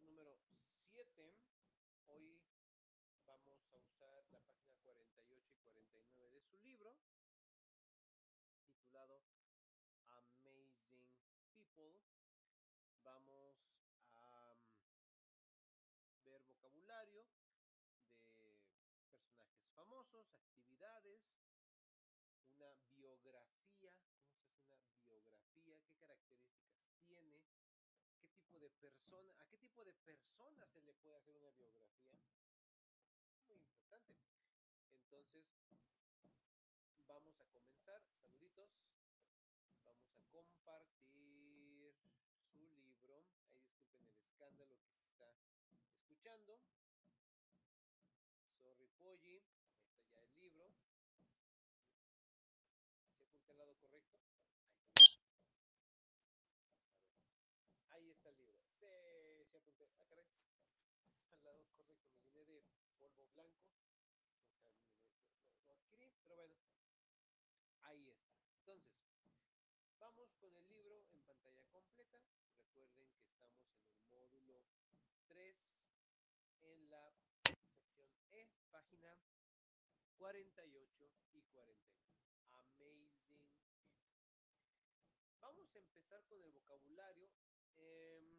número 7. Hoy vamos a usar la página 48 y 49 de su libro. persona, a qué tipo de personas se le puede hacer una biografía. Muy importante. Entonces, vamos a comenzar. Saluditos. Vamos a compartir su libro. Ahí disculpen el escándalo que se está escuchando. Sorry, Polly. Ah, al lado correcto, me de polvo blanco, pero bueno, ahí está. Entonces, vamos con el libro en pantalla completa, recuerden que estamos en el módulo 3, en la sección E, página 48 y 49. Amazing. Vamos a empezar con el vocabulario. Em,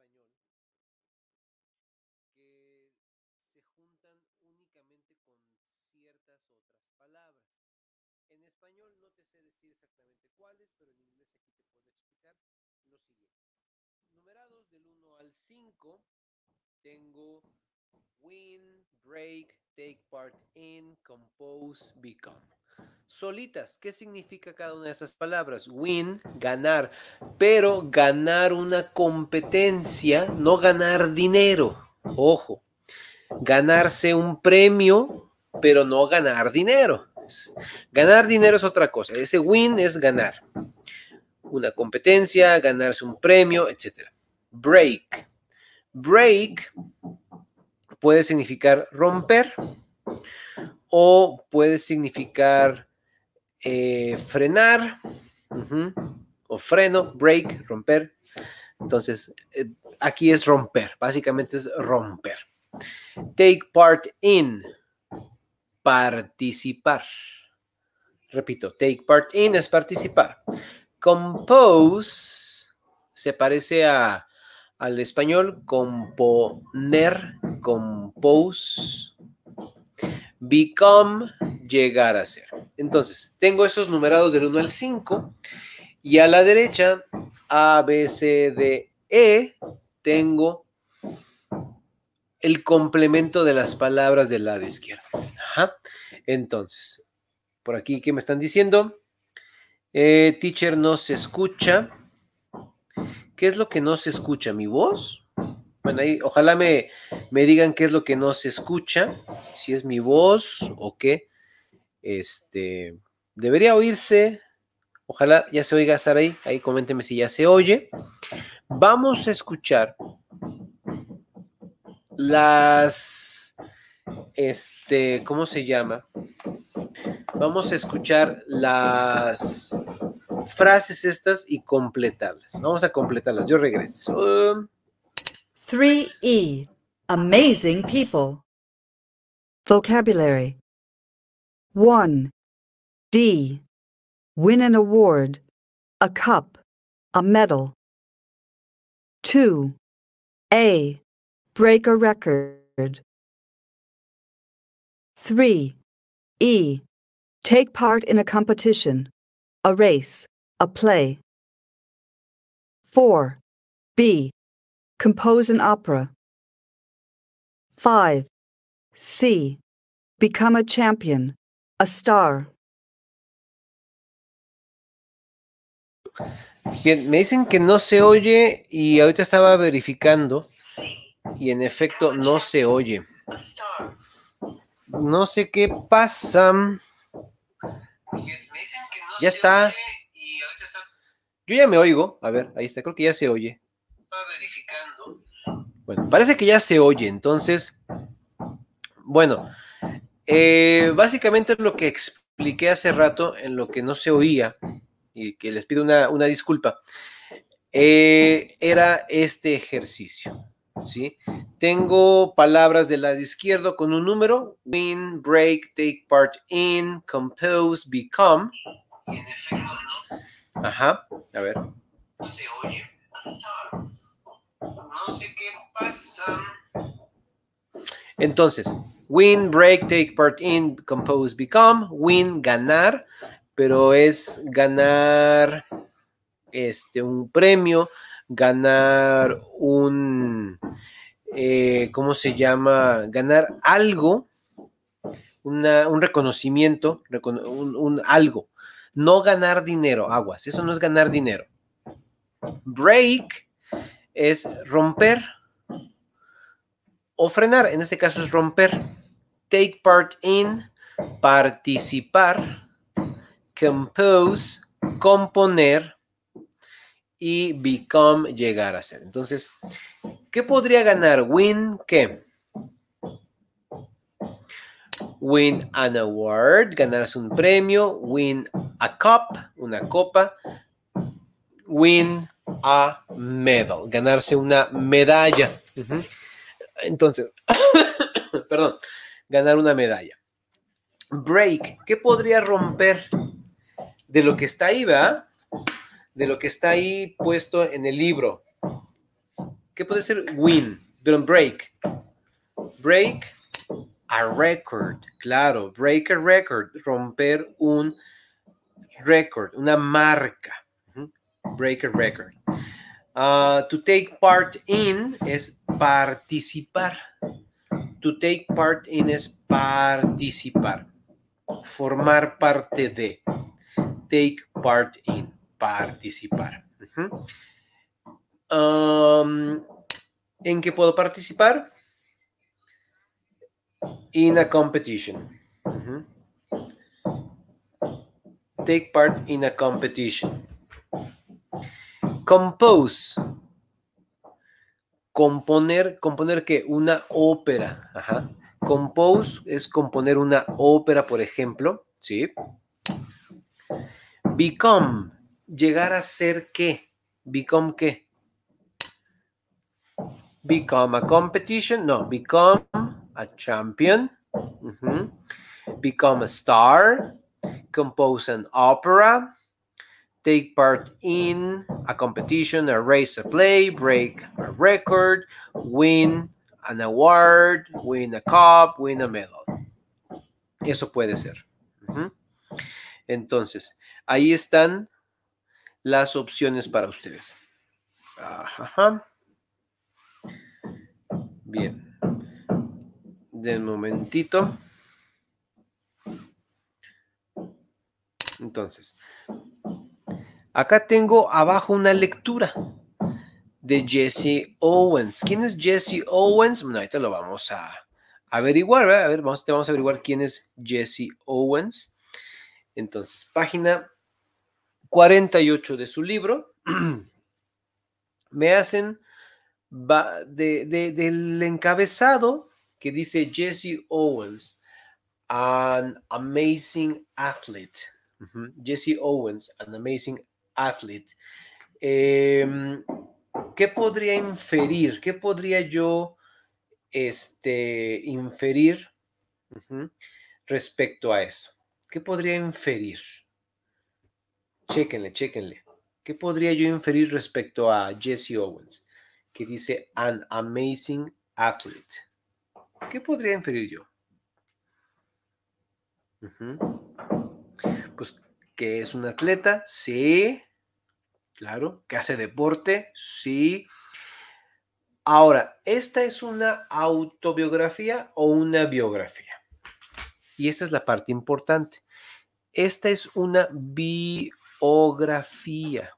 español que se juntan únicamente con ciertas otras palabras. En español no te sé decir exactamente cuáles, pero en inglés aquí te puedo explicar lo siguiente. Numerados del 1 al 5, tengo win, break, take part in, compose, become solitas. ¿Qué significa cada una de estas palabras? Win, ganar, pero ganar una competencia, no ganar dinero. Ojo, ganarse un premio, pero no ganar dinero. Ganar dinero es otra cosa. Ese win es ganar una competencia, ganarse un premio, etc. Break. Break puede significar romper o puede significar eh, frenar, o freno, break, romper. Entonces, eh, aquí es romper, básicamente es romper. Take part in, participar. Repito, take part in es participar. Compose se parece a, al español componer, compose, Become, llegar a ser. Entonces, tengo esos numerados del 1 al 5 y a la derecha, A, B, C, D, E, tengo el complemento de las palabras del lado izquierdo. Entonces, por aquí, ¿qué me están diciendo? Eh, teacher, no se escucha. ¿Qué es lo que no se escucha? ¿Mi voz? Bueno, ahí ojalá me, digan qué es lo que no se escucha, si es mi voz o qué. Este, debería oírse. Ojalá ya se oiga Saray. Ahí coménteme si ya se oye. Vamos a escuchar las, este, ¿cómo se llama? Vamos a escuchar las frases estas y completarlas. Vamos a completarlas. Yo regreso. 3E Amazing people. Vocabulary 1. D. Win an award, a cup, a medal. 2. A. Break a record. 3. E. Take part in a competition, a race, a play. 4. B. Compose an opera. 5. C. Become a champion, a star. Bien, me dicen que no se oye y ahorita estaba verificando y en efecto no se oye. No sé qué pasa. Ya está. Yo ya me oigo. A ver, ahí está. Creo que ya se oye. Bueno, parece que ya se oye, entonces, bueno, eh, básicamente básicamente lo que expliqué hace rato en lo que no se oía y que les pido una, disculpa, eh, era este ejercicio. ¿sí? Tengo palabras del lado izquierdo con un número, win, break, take part in, compose, become. Ajá, a ver. Se oye, no sé qué pasa. Entonces, win, break, take part in, compose, become. Win, ganar, pero es ganar este, un premio, ganar un, eh, ¿cómo se llama? Ganar algo, un reconocimiento, un algo. No ganar dinero, aguas, eso no es ganar dinero. Break es romper o frenar. En este caso es romper. Take part in, participar, compose, componer y become, llegar a ser. Entonces, ¿qué podría ganar? Win, ¿qué? Win an award, ganarás un premio, win a cup, una copa, win a medal, ganarse una medalla. Entonces, perdón, ganar una medalla. Break, ¿qué podría romper de lo que está ahí, va? De lo que está ahí puesto en el libro. ¿Qué puede ser win? don't break. Break a record, claro, break a record, romper un record, una marca break a record. Ah, to take part in es participar. To take part in es participar. Formar parte de. Take part in. Participar. ¿En qué puedo participar? In a competition. Take part in a competition. Compose. Componer, componer que una ópera. Ajá. Compose es componer una ópera, por ejemplo. ¿Sí? Become, llegar a ser qué. Become qué. Become a competition. No, become a champion. Become a star. Compose an opera take part in a competition, a race, a play, break a record, win an award, win a cup, win a medal. Eso puede ser. Entonces, ahí están las opciones para ustedes. Bien. De momentito. Entonces, Acá tengo abajo una lectura de Jesse Owens. ¿Quién es Jesse Owens? Bueno, ahorita lo vamos a averiguar, A ver, vamos, te vamos a averiguar quién es Jesse Owens. Entonces, página 48 de su libro. Me hacen del encabezado que dice Jesse Owens, an amazing athlete. Jesse Owens, an amazing athlete. Athlete. Em, ¿Qué podría inferir? ¿Qué podría yo este, inferir respecto a eso? ¿Qué podría inferir? Chéquenle, chéquenle. ¿Qué podría yo inferir respecto a Jesse Owens? Que dice, an amazing athlete. ¿Qué podría inferir yo? Pues que es un atleta, sí claro, que hace deporte, sí. Ahora, ¿esta es una autobiografía o una biografía? Y esa es la parte importante. Esta es una biografía.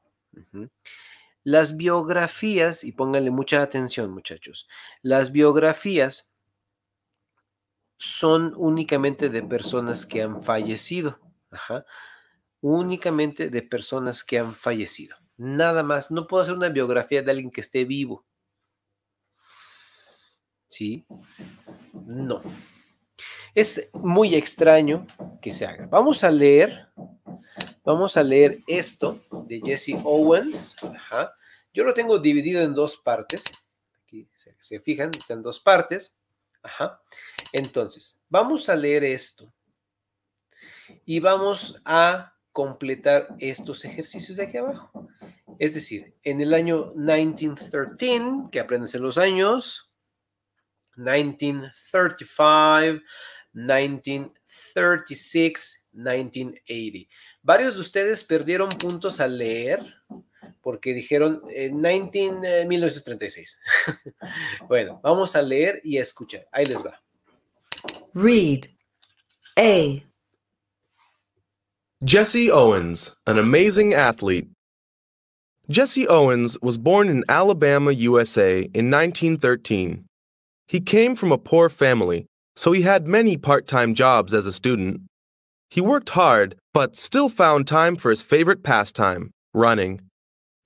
Las biografías, y pónganle mucha atención muchachos, las biografías son únicamente de personas que han fallecido. Únicamente de personas que han fallecido. Nada más. No puedo hacer una biografía de alguien que esté vivo. ¿Sí? No. Es muy extraño que se haga. Vamos a leer, vamos a leer esto de Jesse Owens. Yo lo tengo dividido en dos partes. Aquí se, fijan, están en dos partes. Ajá. Entonces, vamos a leer esto y vamos a completar estos ejercicios de aquí abajo. Es decir, en el año 1913, que aprendes en los años, 1935, 1936, 1980. Varios de ustedes perdieron puntos al leer porque dijeron 19, eh, 1936. Eh, bueno, vamos a leer y escuchar. Ahí les va. Read. A. Jesse Owens, an amazing athlete Jesse Owens was born in Alabama, USA in 1913. He came from a poor family, so he had many part time jobs as a student. He worked hard, but still found time for his favorite pastime running.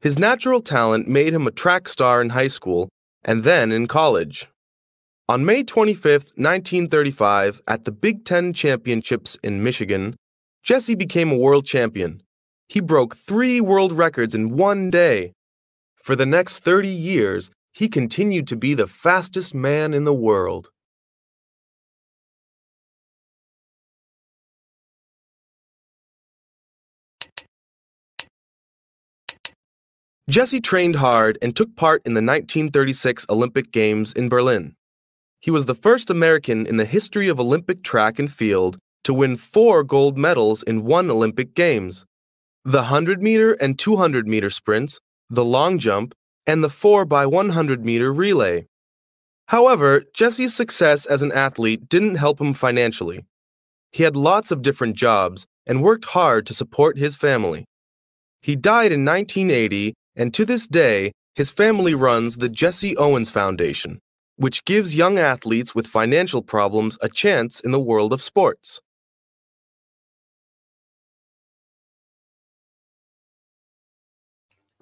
His natural talent made him a track star in high school and then in college. On May 25, 1935, at the Big Ten Championships in Michigan, Jesse became a world champion he broke three world records in one day. For the next 30 years, he continued to be the fastest man in the world. Jesse trained hard and took part in the 1936 Olympic Games in Berlin. He was the first American in the history of Olympic track and field to win four gold medals in one Olympic Games the 100 meter and 200 meter sprints, the long jump, and the 4 by 100 meter relay. However, Jesse's success as an athlete didn't help him financially. He had lots of different jobs and worked hard to support his family. He died in 1980, and to this day, his family runs the Jesse Owens Foundation, which gives young athletes with financial problems a chance in the world of sports.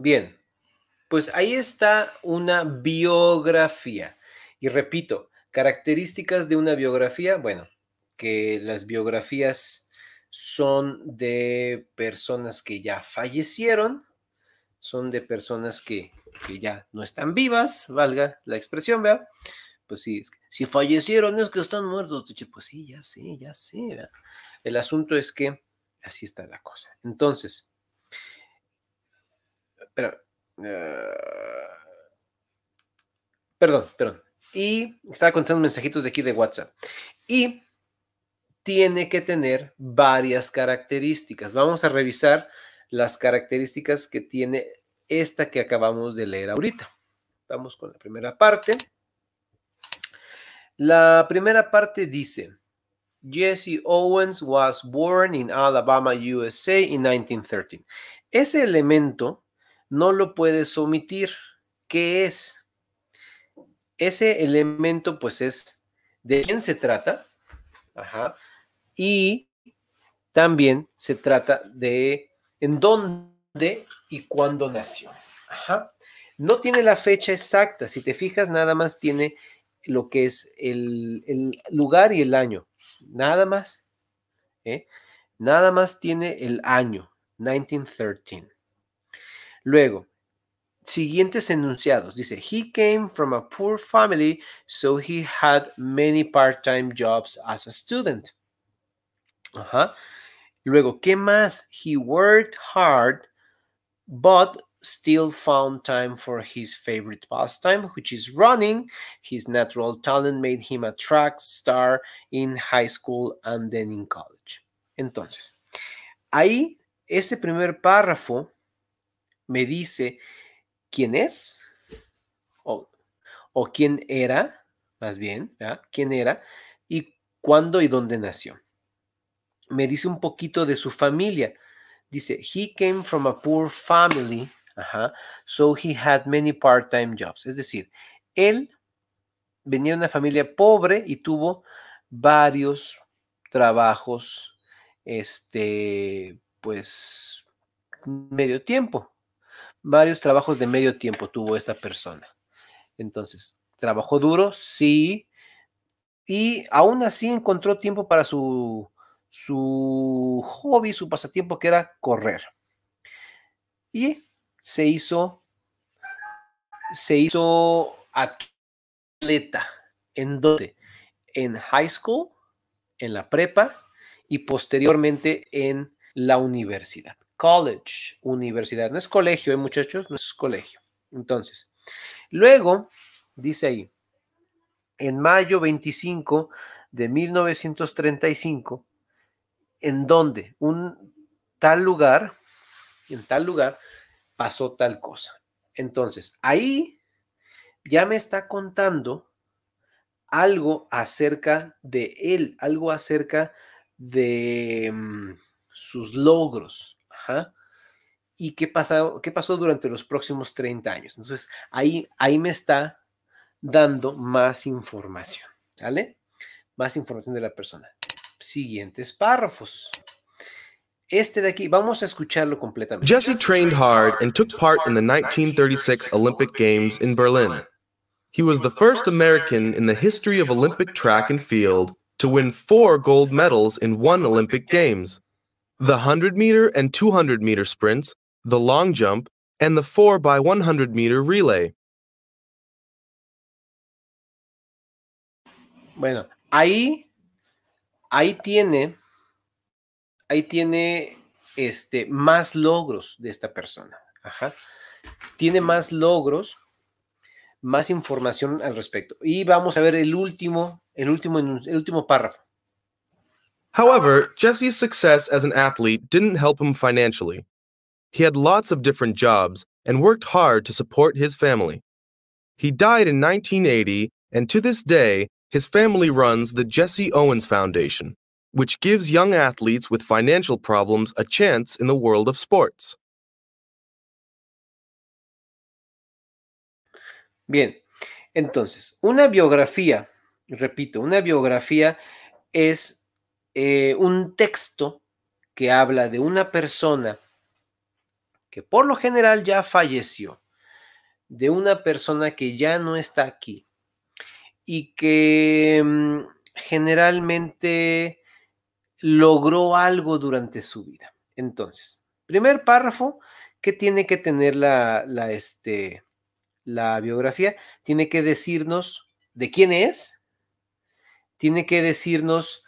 Bien, pues ahí está una biografía. Y repito, características de una biografía, bueno, que las biografías son de personas que ya fallecieron, son de personas que, ya no están vivas, valga la expresión, vea. Pues sí, es si fallecieron es que están muertos, pues sí, ya sé, ya sé. ¿verdad? El asunto es que así está la cosa. Entonces, eh, perdón, perdón. Y estaba contando mensajitos de aquí de WhatsApp. Y tiene que tener varias características. Vamos a revisar las características que tiene esta que acabamos de leer ahorita. Vamos con la primera parte. La primera parte dice, Jesse Owens was born in Alabama, USA in 1913. Ese elemento no lo puedes omitir. ¿Qué es? Ese elemento, pues, es de quién se trata. Y también se trata de en dónde y cuándo nació. No tiene la fecha exacta. Si te fijas, nada más tiene lo que es el, lugar y el año. Nada más. ¿eh? Nada más tiene el año, 1913. Luego, siguientes enunciados. Dice, he came from a poor family, so he had many part-time jobs as a student. Ajá. Luego, ¿qué más? He worked hard, but still found time for his favorite pastime, which is running. His natural talent made him a track star in high school and then in college. Entonces, ahí ese primer párrafo me dice quién es o, quién era, más bien, quién era y cuándo y dónde nació. Me dice un poquito de su familia. Dice, he came from a poor family, so he had many part-time jobs. Es decir, él venía de una familia pobre y tuvo varios trabajos, este, pues, medio tiempo, varios trabajos de medio tiempo tuvo esta persona. Entonces, trabajó duro, sí, y aún así encontró tiempo para su, su hobby, su pasatiempo, que era correr. Y se hizo, se hizo atleta. ¿En dónde? En high school, en la prepa y posteriormente en la universidad college, universidad. No es colegio, ¿eh, muchachos, no es colegio. Entonces, luego, dice ahí, en mayo 25 de 1935, en donde un tal lugar, en tal lugar, pasó tal cosa. Entonces, ahí ya me está contando algo acerca de él, algo acerca de mm, sus logros, ¿Y qué, qué pasó durante los próximos 30 años? Entonces, ahí, ahí me está dando más información, ¿vale? Más información de la persona. Siguientes párrafos. Este de aquí, vamos a escucharlo completamente. Jesse trained hard and took part in the 1936 Olympic Games in Berlin. He was the first American in the history of Olympic track and field to win four gold medals in one Olympic Games the 100 meter and 200 meter sprints, the long jump, and the 4 by 100 meter relay. Bueno, ahí, ahí tiene, ahí tiene este, más logros de esta persona. Ajá. Tiene más logros, más información al respecto. Y vamos a ver el último, el último, el último párrafo. However, Jesse's success as an athlete didn't help him financially. He had lots of different jobs and worked hard to support his family. He died in 1980, and to this day, his family runs the Jesse Owens Foundation, which gives young athletes with financial problems a chance in the world of sports. Bien, entonces, una biografía, repito, una biografía es Eh, un texto que habla de una persona que por lo general ya falleció, de una persona que ya no está aquí y que mm, generalmente logró algo durante su vida. Entonces, primer párrafo que tiene que tener la, la, este, la biografía, tiene que decirnos de quién es, tiene que decirnos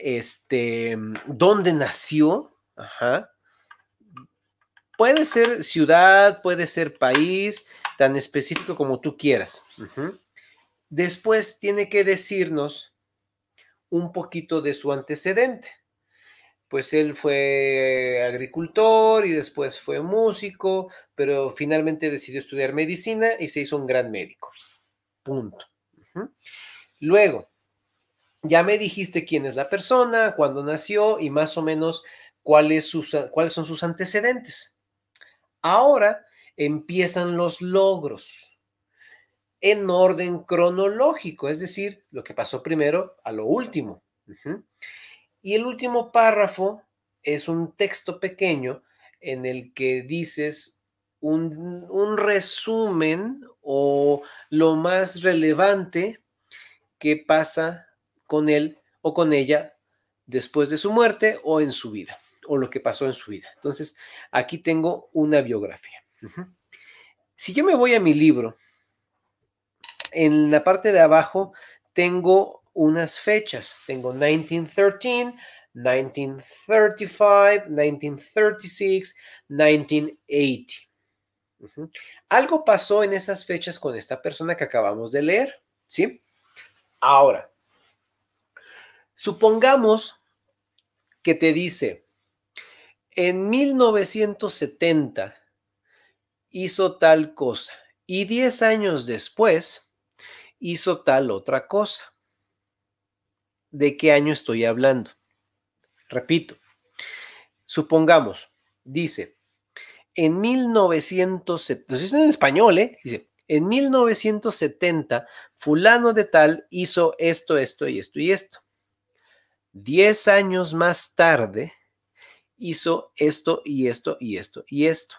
este, mm, dónde nació, Puede ser ciudad, puede ser país, tan específico como tú quieras. Después tiene que decirnos un poquito de su antecedente. Pues él fue agricultor y después fue músico, pero finalmente decidió estudiar medicina y se hizo un gran médico. Punto. Luego, ya me dijiste quién es la persona, cuándo nació y más o menos cuáles, sus, cuáles son sus antecedentes. Ahora empiezan los logros en orden cronológico, es decir, lo que pasó primero a lo último. Y el último párrafo es un texto pequeño en el que dices un, un, resumen o lo más relevante que pasa con él o con ella después de su muerte o en su vida, o lo que pasó en su vida. Entonces, aquí tengo una biografía. Si yo me voy a mi libro, en la parte de abajo tengo unas fechas. Tengo 1913, 1935, 1936, 1980. Algo pasó en esas fechas con esta persona que acabamos de leer, ¿sí? Ahora, Supongamos que te dice, en 1970 hizo tal cosa y 10 años después hizo tal otra cosa. ¿De qué año estoy hablando? Repito, supongamos, dice, en 1970, en español, ¿eh? Dice, en 1970, fulano de tal hizo esto, esto y esto y esto. Diez años más tarde hizo esto y esto y esto y esto.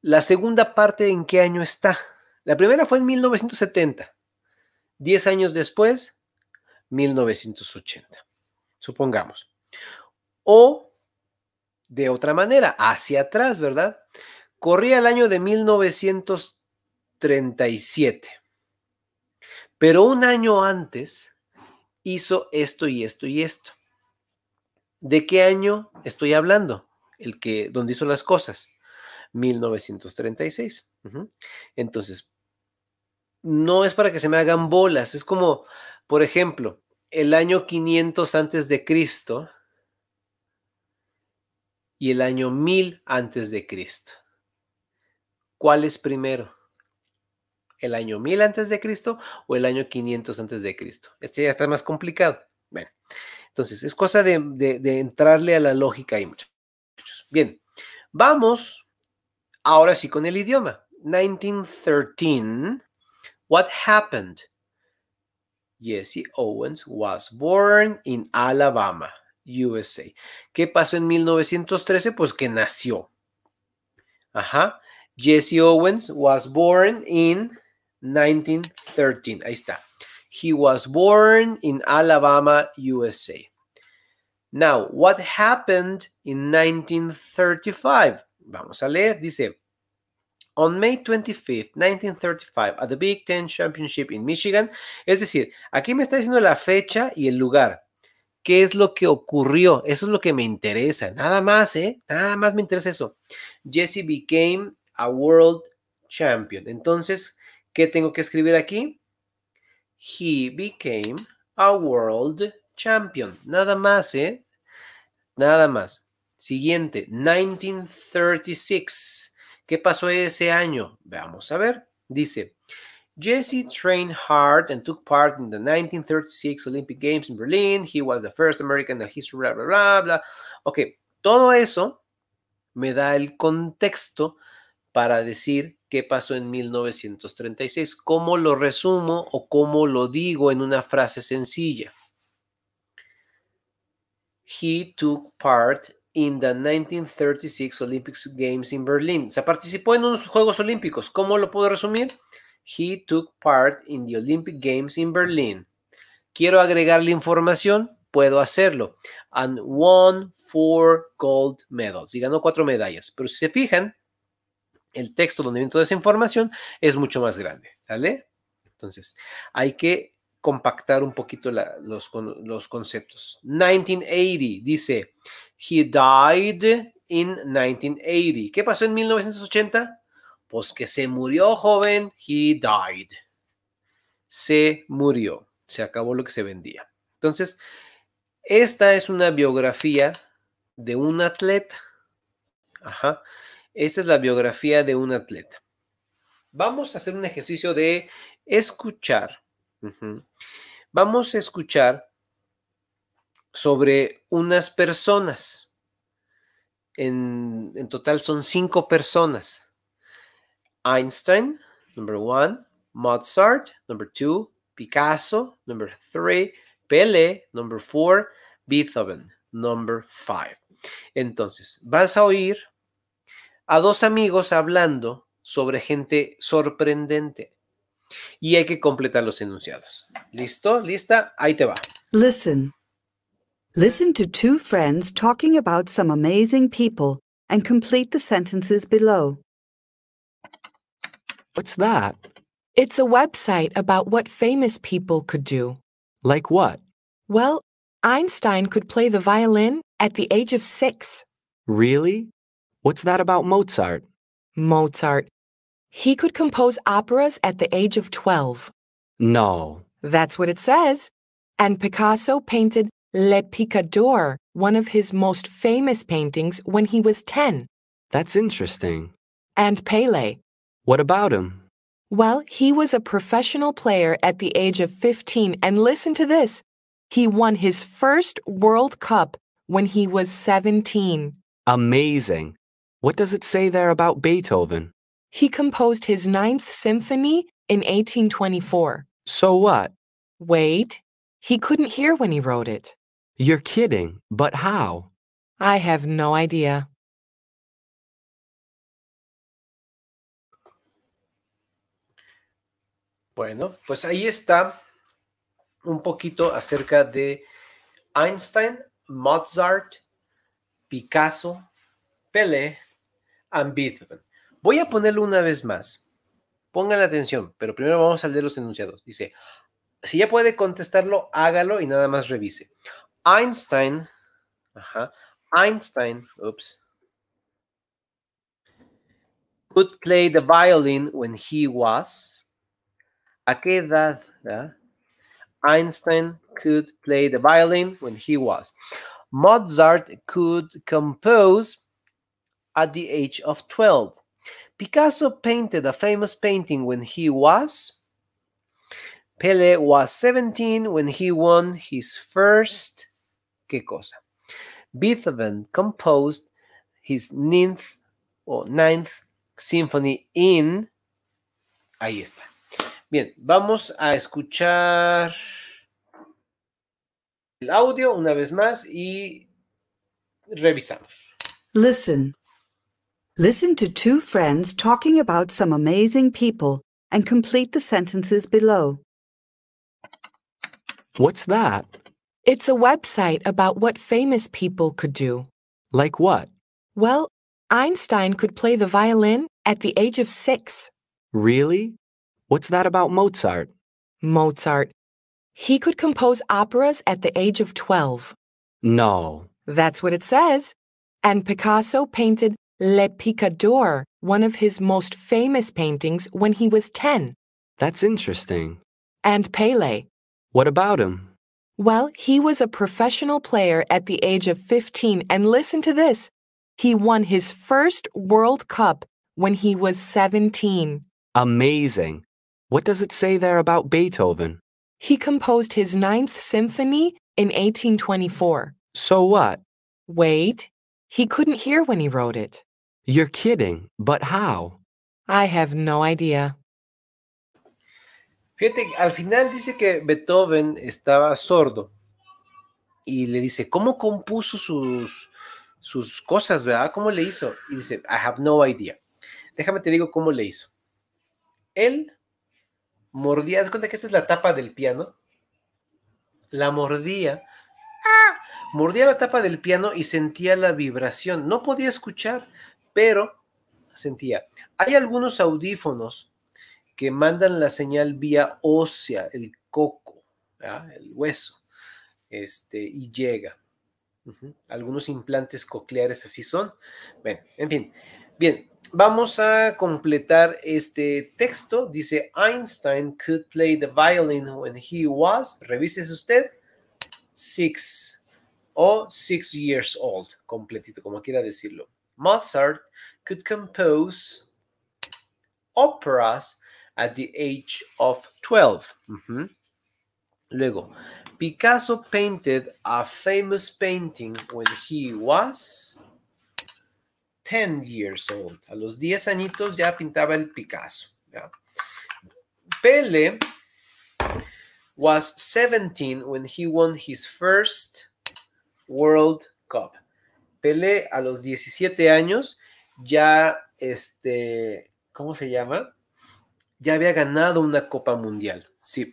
La segunda parte, ¿en qué año está? La primera fue en 1970. Diez años después, 1980. Supongamos. O de otra manera, hacia atrás, ¿verdad? Corría el año de 1937. Pero un año antes hizo esto y esto y esto. ¿De qué año estoy hablando? El que donde hizo las cosas. 1936. Entonces, no es para que se me hagan bolas, es como, por ejemplo, el año 500 antes de Cristo y el año 1000 antes de Cristo. ¿Cuál es primero? el año 1000 antes de Cristo o el año 500 antes de Cristo. Este ya está más complicado. Bueno, entonces es cosa de, entrarle a la lógica ahí, muchachos. Bien, vamos ahora sí con el idioma. 1913, what happened? Jesse Owens was born in Alabama, USA. ¿Qué pasó en 1913? Pues que nació. Ajá. Jesse Owens was born in 1913. Ahí está. He was born in Alabama, USA. Now, what happened in 1935? Vamos a leer. Dice, on May 25, 1935, at the Big Ten Championship in Michigan. Es decir, aquí me está diciendo la fecha y el lugar. ¿Qué es lo que ocurrió? Eso es lo que me interesa. Nada más, ¿eh? Nada más me interesa eso. Jesse became a world champion. Entonces, ¿Qué tengo que escribir aquí? He became a world champion. Nada más, ¿eh? Nada más. Siguiente, 1936. ¿Qué pasó ese año? Vamos a ver. Dice, Jesse trained hard and took part in the 1936 Olympic Games in Berlin. He was the first American in history, bla, bla, bla, bla. Ok, todo eso me da el contexto para decir qué pasó en 1936. ¿Cómo lo resumo o cómo lo digo en una frase sencilla? He took part in the 1936 Olympics Games in Berlin. O sea, participó en unos Juegos Olímpicos. ¿Cómo lo puedo resumir? He took part in the Olympic Games in Berlin. Quiero agregar la información, puedo hacerlo. And won four gold medals. Y ganó cuatro medallas. Pero si se fijan, el texto donde viene toda esa información es mucho más grande, ¿sale? Entonces, hay que compactar un poquito los, los conceptos. 1980 dice, he died in 1980. ¿Qué pasó en 1980? Pues que se murió joven, he died. Se murió, se acabó lo que se vendía. Entonces, esta es una biografía de un atleta. Ajá. Esta es la biografía de un atleta. Vamos a hacer un ejercicio de escuchar. Vamos a escuchar sobre unas personas. En, en, total son cinco personas. Einstein, number one. Mozart, number two. Picasso, number three. Pele, number four. Beethoven, number five. Entonces, vas a oír a dos amigos hablando sobre gente sorprendente. Y hay que completar los enunciados. ¿Listo? ¿Lista? Ahí te va. Listen. Listen to two friends talking about some amazing people and complete the sentences below. What's that? It's a website about what famous people could do. Like what? Well, Einstein could play the violin at the age of six. Really? What's that about Mozart? Mozart. He could compose operas at the age of 12. No. That's what it says. And Picasso painted Le Picador, one of his most famous paintings, when he was 10. That's interesting. And Pele. What about him? Well, he was a professional player at the age of 15, and listen to this. He won his first World Cup when he was 17. Amazing. What does it say there about Beethoven? He composed his Ninth Symphony in 1824. So what? Wait. He couldn't hear when he wrote it. You're kidding, but how? I have no idea. Bueno, pues ahí está un poquito acerca de Einstein, Mozart, Picasso, Pelé, Voy a ponerlo una vez más. Pongan la atención, pero primero vamos a leer los enunciados. Dice, si ya puede contestarlo, hágalo y nada más revise. Einstein, Einstein, oops, could play the violin when he was. ¿A qué edad? Ah? Einstein could play the violin when he was. Mozart could compose at the age of 12. Picasso painted a famous painting when he was. Pele was 17 when he won his first. ¿Qué cosa? Beethoven composed his ninth or ninth symphony in. Ahí está. Bien, vamos a escuchar el audio una vez más y revisamos. Listen. Listen to two friends talking about some amazing people and complete the sentences below. What's that? It's a website about what famous people could do. Like what? Well, Einstein could play the violin at the age of six. Really? What's that about Mozart? Mozart. He could compose operas at the age of 12. No. That's what it says. And Picasso painted Le Picador, one of his most famous paintings when he was 10. That's interesting. And Pele. What about him? Well, he was a professional player at the age of 15, and listen to this. He won his first World Cup when he was 17. Amazing. What does it say there about Beethoven? He composed his Ninth Symphony in 1824. So what? Wait, He couldn't hear when he wrote it. You're kidding, but how? I have no idea. Fíjate, al final dice que Beethoven estaba sordo y le dice, ¿cómo compuso sus, sus cosas, verdad? ¿Cómo le hizo? Y dice, I have no idea. Déjame te digo cómo le hizo. Él mordía, haz cuenta que esa es la tapa del piano, la mordía Mordía la tapa del piano y sentía la vibración. No podía escuchar, pero sentía. Hay algunos audífonos que mandan la señal vía ósea, el coco, el hueso, este, y llega. Algunos implantes cocleares así son. Bueno, en fin. Bien, vamos a completar este texto. Dice, Einstein could play the violin when he was, revises usted, six o Six Years Old, completito, como quiera decirlo. Mozart could compose operas at the age of 12. Luego, Picasso painted a famous painting when he was 10 years old. A los 10 añitos ya pintaba el Picasso. Pele was 17 when he won his first World Cup. Pelé a los 17 años ya, este, ¿cómo se llama? Ya había ganado una Copa Mundial, sí.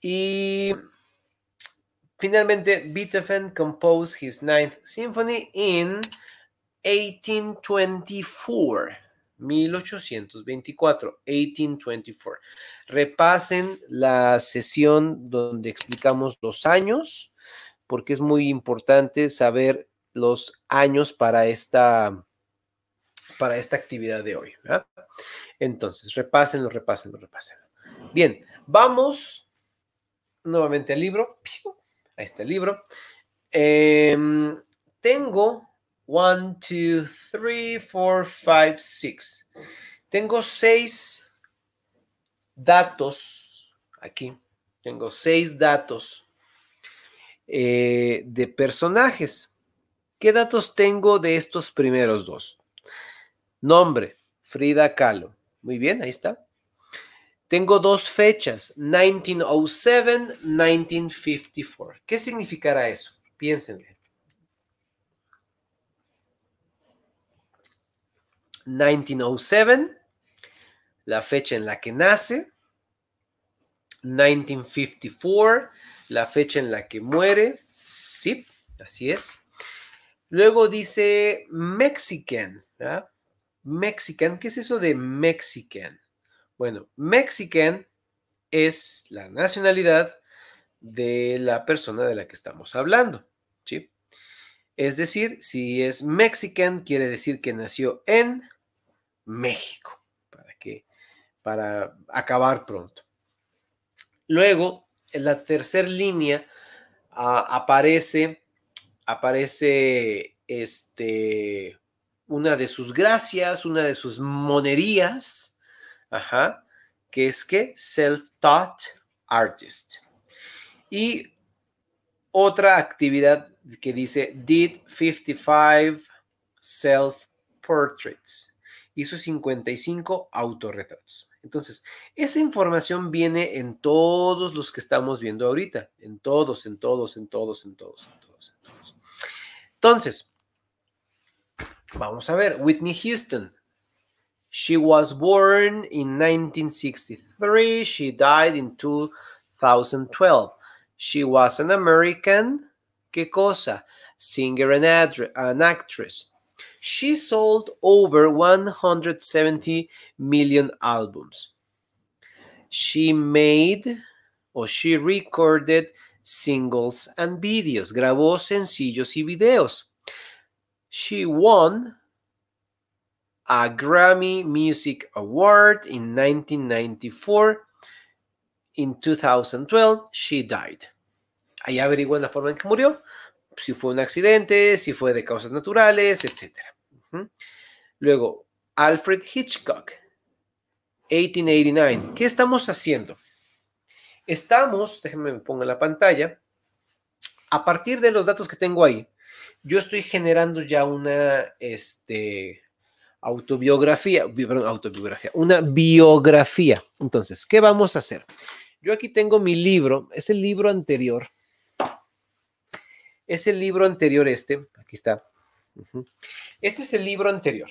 Y finalmente, Beethoven composed his ninth symphony in 1824. 1824, 1824. Repasen la sesión donde explicamos los años porque es muy importante saber los años para esta, para esta actividad de hoy. ¿verdad? Entonces, repásenlo, repásenlo, repásenlo. Bien, vamos nuevamente al libro. Ahí está el libro. Eh, tengo 1, 2, 3, 4, 5, 6. Tengo seis datos aquí. Tengo seis datos eh, de personajes. ¿Qué datos tengo de estos primeros dos? Nombre, Frida Kahlo. Muy bien, ahí está. Tengo dos fechas, 1907-1954. ¿Qué significará eso? Piénsenle. 1907, la fecha en la que nace. 1954, la fecha en la que muere. Sí, así es. Luego dice Mexican. Mexican, ¿qué es eso de Mexican? Bueno, Mexican es la nacionalidad de la persona de la que estamos hablando. ¿sí? Es decir, si es mexican, quiere decir que nació en México, para que para acabar pronto. Luego en la tercera línea aparece, aparece este, una de sus gracias, una de sus monerías, ajá, que es que self-taught artist. Y otra actividad que dice did 55 self portraits hizo 55 autorretratos. Entonces, esa información viene en todos los que estamos viendo ahorita, en todos, en todos, en todos, en todos, en todos. En todos. Entonces, vamos a ver, Whitney Houston. She was born in 1963. She died in 2012. She was an American. ¿Qué cosa? Singer and actress she sold over 170 million albums. She made or she recorded singles and videos, grabó sencillos y videos. She won a Grammy Music Award in 1994. In 2012, she died. Ahí averiguan la forma en que murió, si fue un accidente, si fue de causas naturales, etcétera. Luego, Alfred Hitchcock, 1889. ¿Qué estamos haciendo? Estamos, déjenme me pongo en la pantalla, a partir de los datos que tengo ahí, yo estoy generando ya una este, autobiografía, perdón, autobiografía, una biografía. Entonces, ¿qué vamos a hacer? Yo aquí tengo mi libro, es el libro anterior. Es el libro anterior este, aquí está, este es el libro anterior,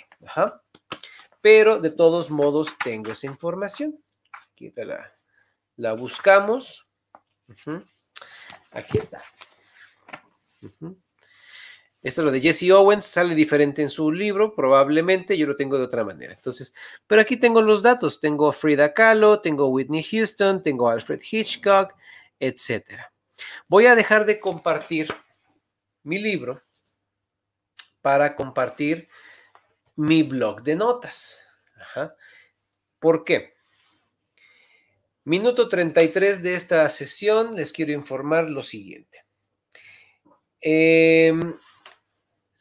pero de todos modos tengo esa información. Aquí la, buscamos. Aquí está. Esto es lo de Jesse Owens, sale diferente en su libro, probablemente yo lo tengo de otra manera. Entonces, pero aquí tengo los datos, tengo Frida Kahlo, tengo Whitney Houston, tengo Alfred Hitchcock, etc Voy a dejar de compartir mi libro para compartir mi blog de notas. ¿Por qué? Minuto 33 de esta sesión les quiero informar lo siguiente. Em,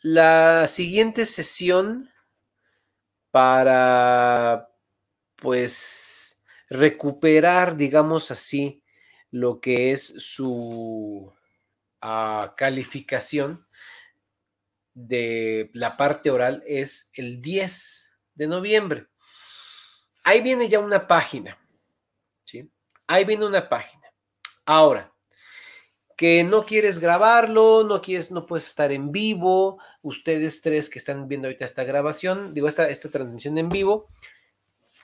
la siguiente sesión para, pues, recuperar, digamos así, lo que es su ah, calificación de la parte oral es el 10 de noviembre. Ahí viene ya una página, ¿sí? Ahí viene una página. Ahora, que no quieres grabarlo, no quieres, no puedes estar en vivo. Ustedes tres que están viendo ahorita esta grabación, digo, esta, esta transmisión en vivo.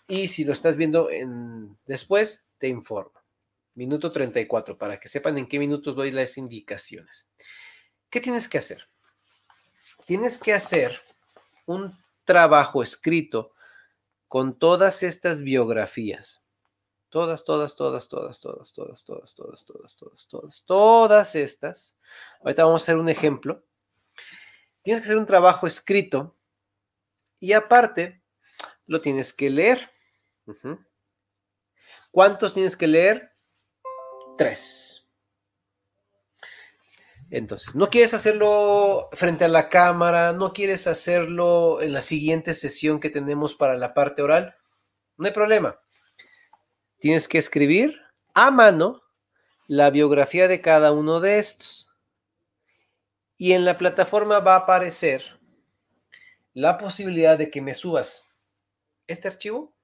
Y si lo estás viendo en, después, te informo. Minuto 34, para que sepan en qué minutos doy las indicaciones. ¿Qué tienes que hacer? tienes que hacer un trabajo escrito con todas estas biografías. Todas, todas, todas, todas, todas, todas, todas, todas, todas, todas, todas, todas estas. Ahorita vamos a hacer un ejemplo. Tienes que hacer un trabajo escrito y aparte lo tienes que leer. ¿Cuántos tienes que leer? Tres. Entonces, no quieres hacerlo frente a la cámara, no quieres hacerlo en la siguiente sesión que tenemos para la parte oral, no hay problema. Tienes que escribir a mano la biografía de cada uno de estos. Y en la plataforma va a aparecer la posibilidad de que me subas este archivo,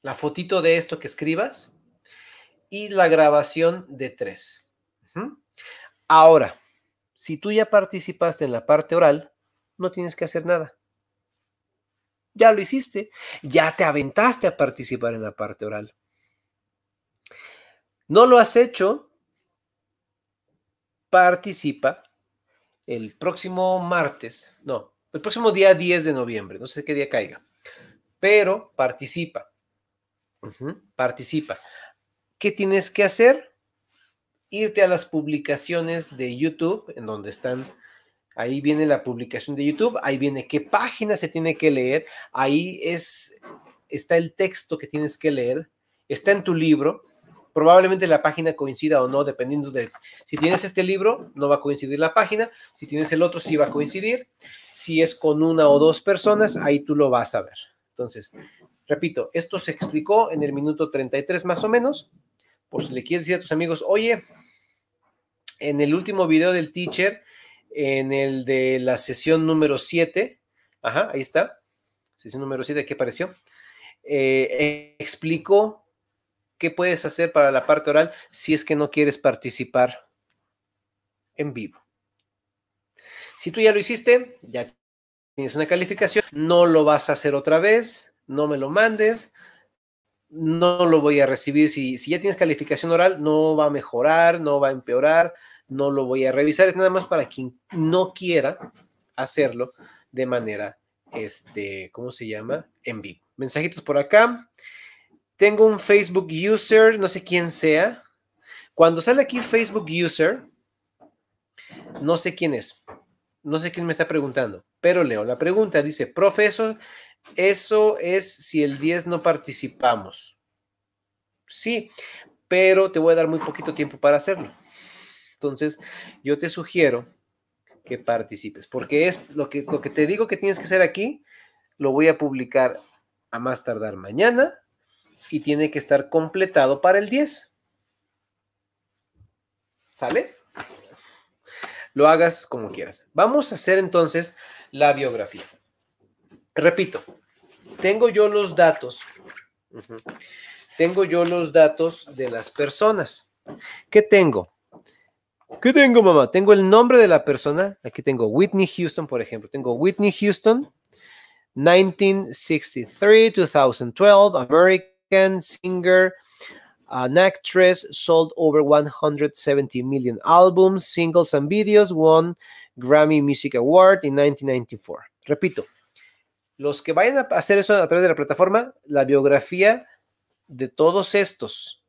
la fotito de esto que escribas y la grabación de tres. Ahora, si tú ya participaste en la parte oral, no tienes que hacer nada. Ya lo hiciste, ya te aventaste a participar en la parte oral. No lo has hecho, participa el próximo martes, no, el próximo día 10 de noviembre, no sé qué día caiga, pero participa. participa. ¿Qué tienes que hacer? irte a las publicaciones de YouTube, en donde están, ahí viene la publicación de YouTube, ahí viene qué página se tiene que leer, ahí es, está el texto que tienes que leer, está en tu libro, probablemente la página coincida o no, dependiendo de si tienes este libro, no va a coincidir la página, si tienes el otro, sí va a coincidir, si es con una o dos personas, ahí tú lo vas a ver. Entonces, repito, esto se explicó en el minuto 33 más o menos, por si le quieres decir a tus amigos, oye, en el último video del teacher, en el de la sesión número 7, ajá, ahí está, sesión número 7, ¿qué apareció? Eh, explicó qué puedes hacer para la parte oral si es que no quieres participar en vivo. Si tú ya lo hiciste, ya tienes una calificación, no lo vas a hacer otra vez, no me lo mandes, no lo voy a recibir. Si, si ya tienes calificación oral, no va a mejorar, no va a empeorar, no lo voy a revisar. Es nada más para quien no quiera hacerlo de manera, este, ¿cómo se llama? En vivo. Mensajitos por acá. Tengo un Facebook user, no sé quién sea. Cuando sale aquí Facebook user, no sé quién es. No sé quién me está preguntando, pero leo la pregunta. Dice, profesor, eso es si el 10 no participamos. Sí, pero te voy a dar muy poquito tiempo para hacerlo. Entonces, yo te sugiero que participes, porque es lo que, lo que te digo que tienes que hacer aquí, lo voy a publicar a más tardar mañana y tiene que estar completado para el 10. ¿Sale? Lo hagas como quieras. Vamos a hacer entonces la biografía repito, tengo yo los datos, tengo yo los datos de las personas. ¿Qué tengo? ¿Qué tengo, mamá? Tengo el nombre de la persona. Aquí tengo Whitney Houston, por ejemplo. Tengo Whitney Houston, 1963, 2012, American singer, an actress, sold over 170 million albums, singles, and videos, won Grammy Music Award in 1994. Repito, los que vayan a hacer eso a través de la plataforma, la biografía de todos estos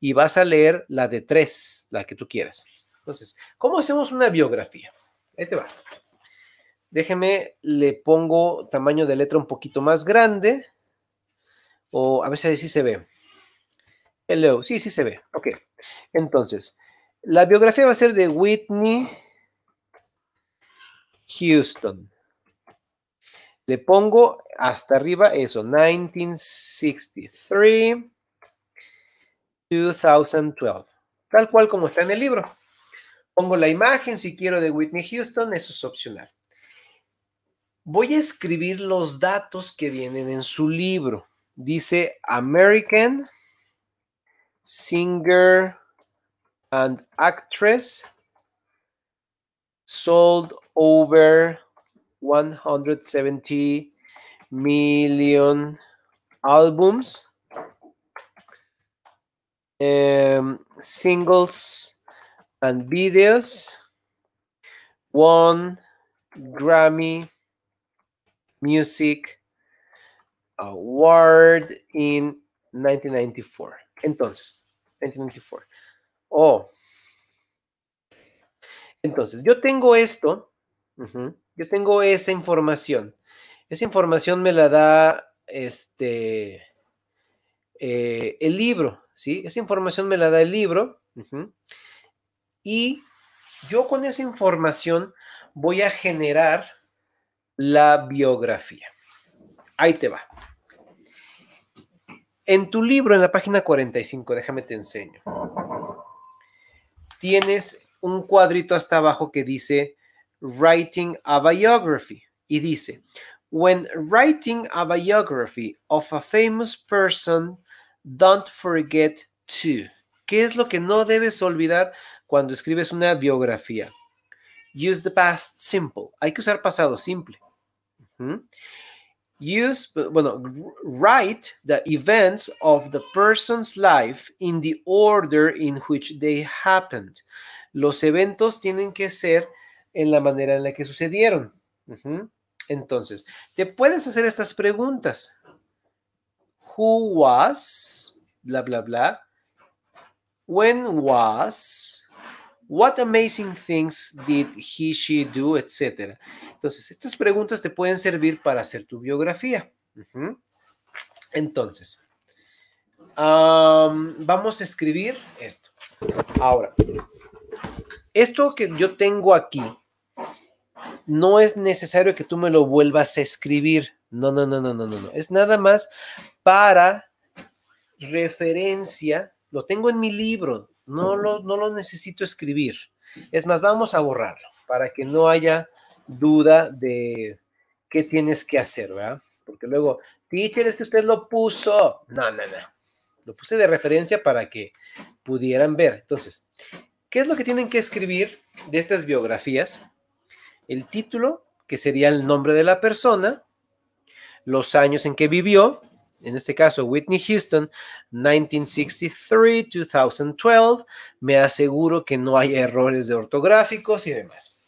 y vas a leer la de tres, la que tú quieras. Entonces, ¿cómo hacemos una biografía? Ahí te va. Déjeme, le pongo tamaño de letra un poquito más grande. O a ver si sí se ve. leo, Sí, sí se ve. Ok. Entonces, la biografía va a ser de Whitney Houston. Le pongo hasta arriba eso, 1963, 2012, tal cual como está en el libro. Pongo la imagen, si quiero, de Whitney Houston, eso es opcional. Voy a escribir los datos que vienen en su libro. Dice American Singer and Actress sold over 170 million albums um, singles and videos one grammy music award in 1994 entonces 1994 oh entonces yo tengo esto uh -huh. Yo tengo esa información. Esa información me la da este eh, el libro, ¿sí? Esa información me la da el libro. Y yo con esa información voy a generar la biografía. Ahí te va. En tu libro, en la página 45, déjame te enseño. Tienes un cuadrito hasta abajo que dice Writing a Biography. Y dice, When writing a biography of a famous person, don't forget to. ¿Qué es lo que no debes olvidar cuando escribes una biografía? Use the past simple. Hay que usar pasado simple. Use, bueno, write the events of the person's life in the order in which they happened. Los eventos tienen que ser en la manera en la que sucedieron. Entonces, te puedes hacer estas preguntas. Who was, bla, bla, bla. When was, what amazing things did he, she do, etc. Entonces, estas preguntas te pueden servir para hacer tu biografía. Entonces, vamos a escribir esto. Ahora, esto que yo tengo aquí, no es necesario que tú me lo vuelvas a escribir. No, no, no, no, no, no, no. Es nada más para referencia. Lo tengo en mi libro, no lo, no lo necesito escribir. Es más, vamos a borrarlo para que no haya duda de qué tienes que hacer, ¿verdad? Porque luego, teacher, es que usted lo puso. No, no, no. Lo puse de referencia para que pudieran ver. Entonces, ¿qué es lo que tienen que escribir de estas biografías? el título, que sería el nombre de la persona, los años en que vivió, en este caso Whitney Houston, 1963-2012, me aseguro que no hay errores de ortográficos y demás.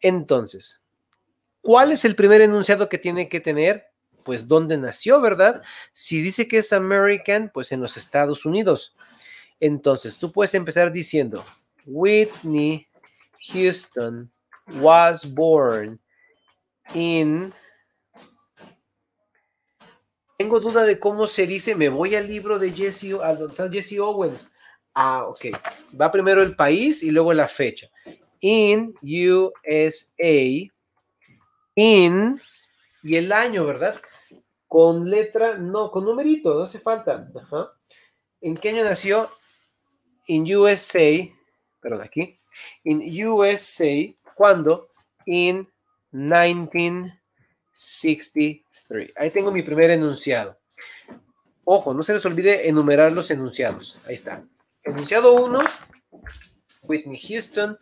Entonces, ¿cuál es el primer enunciado que tiene que tener? Pues dónde nació, ¿verdad? Si dice que es American, pues en los Estados Unidos. Entonces, tú puedes empezar diciendo Whitney Houston was born in... Tengo duda de cómo se dice, me voy al libro de Jesse, Jesse Owens. Ah, ok. Va primero el país y luego la fecha. In USA. In. Y el año, ¿verdad? Con letra, no, con numerito, no hace falta. Ajá. ¿En qué año nació? In USA. Perdón, aquí. In USA. ¿Cuándo? In 1963. Ahí tengo mi primer enunciado. Ojo, no se les olvide enumerar los enunciados. Ahí está. Enunciado 1, Whitney Houston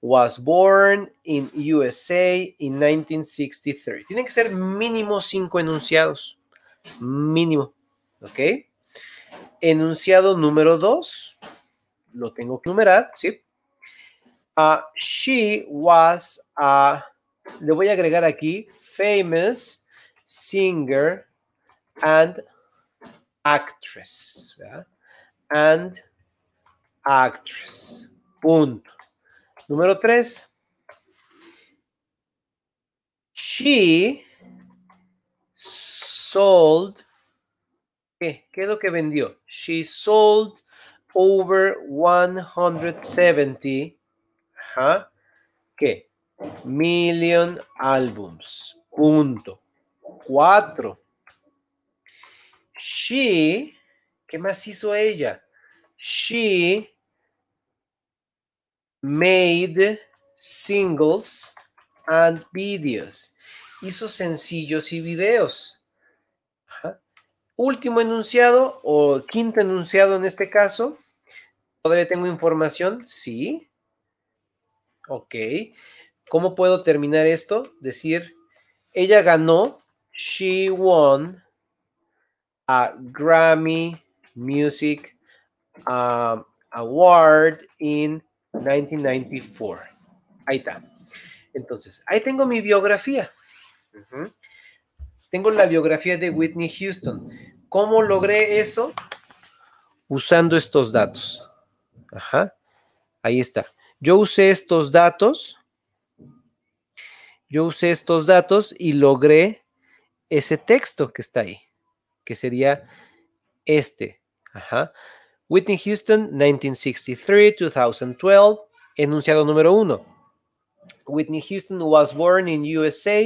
was born in USA in 1963. Tienen que ser mínimo cinco enunciados. Mínimo. ¿Ok? Enunciado número 2, lo tengo que numerar, ¿sí? Uh, she was, uh, le voy a agregar aquí, famous singer and actress. ¿verdad? And actress. Punto. Número tres. She sold. ¿Qué? ¿Qué es lo que vendió? She sold over 170 ¿Qué? Million albums. Punto. Cuatro. She. ¿Qué más hizo ella? She made singles and videos. Hizo sencillos y videos. Último enunciado o quinto enunciado en este caso. ¿Todavía tengo información? Sí. Ok. ¿Cómo puedo terminar esto? Decir, ella ganó, she won a Grammy Music um, Award in 1994. Ahí está. Entonces, ahí tengo mi biografía. Tengo la biografía de Whitney Houston. ¿Cómo logré eso? Usando estos datos. Ajá. Ahí está. Yo usé estos datos, yo usé estos datos y logré ese texto que está ahí, que sería este. Whitney Houston, 1963-2012, enunciado número uno. Whitney Houston was born in USA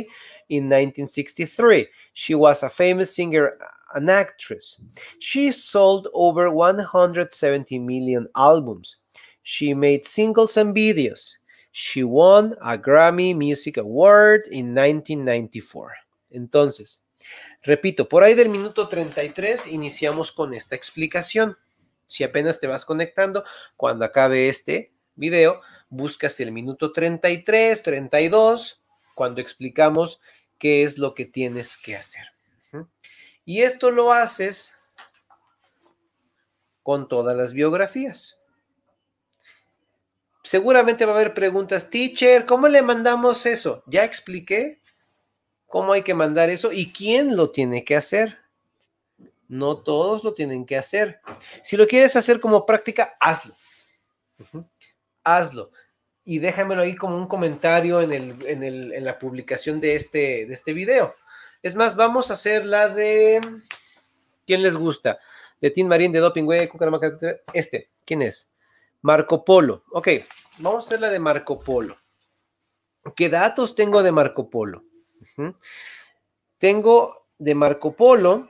in 1963. She was a famous singer and actress. She sold over 170 million albums. She made singles and videos. She won a Grammy Music Award in 1994. Entonces, repito, por ahí del minuto 33 iniciamos con esta explicación. Si apenas te vas conectando, cuando acabe este video, buscas el minuto 33, 32, cuando explicamos qué es lo que tienes que hacer. Y esto lo haces con todas las biografías. Seguramente va a haber preguntas, teacher, ¿cómo le mandamos eso? Ya expliqué cómo hay que mandar eso y quién lo tiene que hacer. No todos lo tienen que hacer. Si lo quieres hacer como práctica, hazlo. Hazlo. Y déjamelo ahí como un comentario en, la publicación este, de este, video. Es más, vamos a hacer la de... ¿Quién les gusta? De Tim Marín, de Doping, de Cucaramaca, este. ¿Quién es? Marco Polo. Ok, vamos a hacer la de Marco Polo. ¿Qué datos tengo de Marco Polo? Tengo de Marco Polo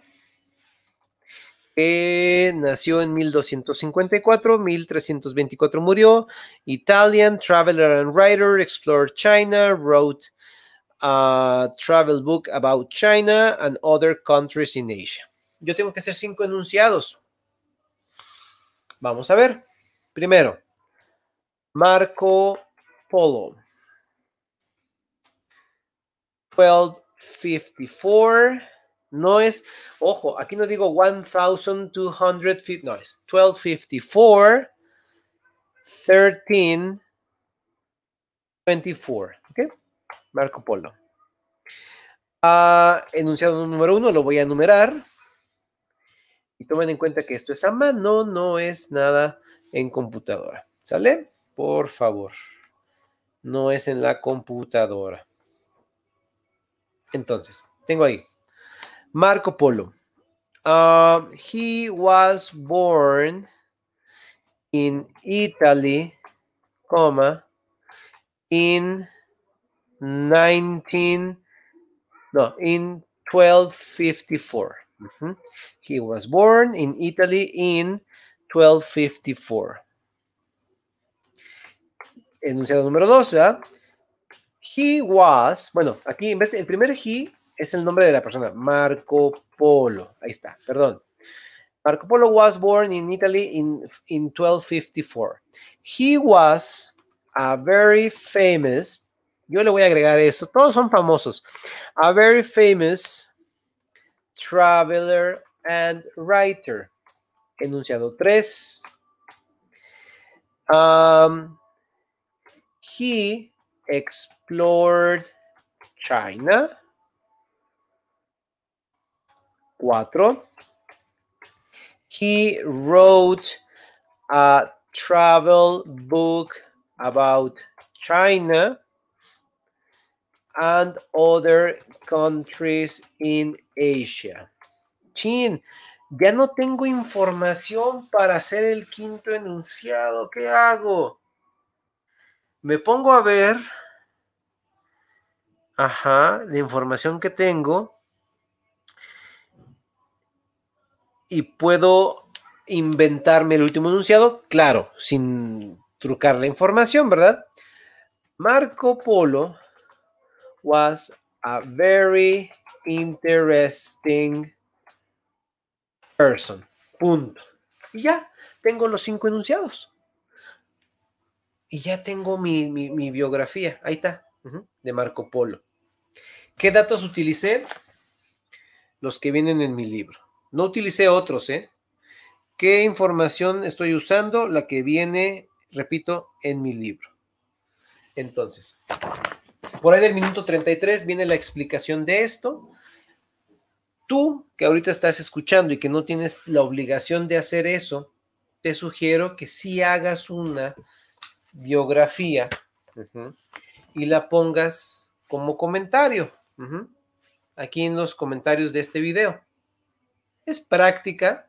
que nació en 1254, 1324 murió, Italian Traveler and Writer, Explored China, wrote a travel book about China and other countries in Asia. Yo tengo que hacer cinco enunciados. Vamos a ver. Primero, Marco Polo. 1254. No es, ojo, aquí no digo 1250, no es 1254, 1324. ¿Ok? Marco Polo. enunciado número uno, lo voy a enumerar. Y tomen en cuenta que esto es a mano, no es nada en computadora. ¿Sale? Por favor. No es en la computadora. Entonces, tengo ahí. Marco Polo. Um, he was born in Italy, coma in 19, no, in 1254. fifty He was born in Italy in 1254. Enunciado número 2, ¿verdad? He was, bueno, aquí en vez el primer he es el nombre de la persona, Marco Polo. Ahí está, perdón. Marco Polo was born in Italy in, 1254. He was a very famous, yo le voy a agregar eso, todos son famosos, a very famous traveler and writer. enunciado 3. Um, he explored China. 4. He wrote a travel book about China and other countries in Asia. Chin, ya no tengo información para hacer el quinto enunciado, ¿qué hago? Me pongo a ver, ajá, la información que tengo y puedo inventarme el último enunciado, claro, sin trucar la información, ¿verdad? Marco Polo was a very interesting person. Punto. Y ya tengo los cinco enunciados. Y ya tengo mi, biografía. Ahí está. De Marco Polo. ¿Qué datos utilicé? Los que vienen en mi libro. No utilicé otros, ¿eh? ¿Qué información estoy usando? La que viene, repito, en mi libro. Entonces, por ahí del minuto 33 viene la explicación de esto tú que ahorita estás escuchando y que no tienes la obligación de hacer eso, te sugiero que sí hagas una biografía y la pongas como comentario aquí en los comentarios de este video. Es práctica,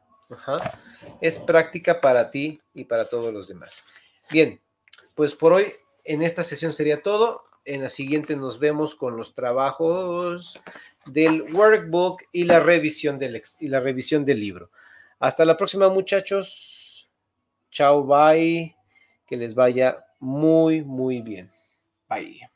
es práctica para ti y para todos los demás. Bien, pues por hoy en esta sesión sería todo. En la siguiente nos vemos con los trabajos del workbook y la revisión del, y la revisión del libro. Hasta la próxima, muchachos. Chao, bye. Que les vaya muy, muy bien. Bye.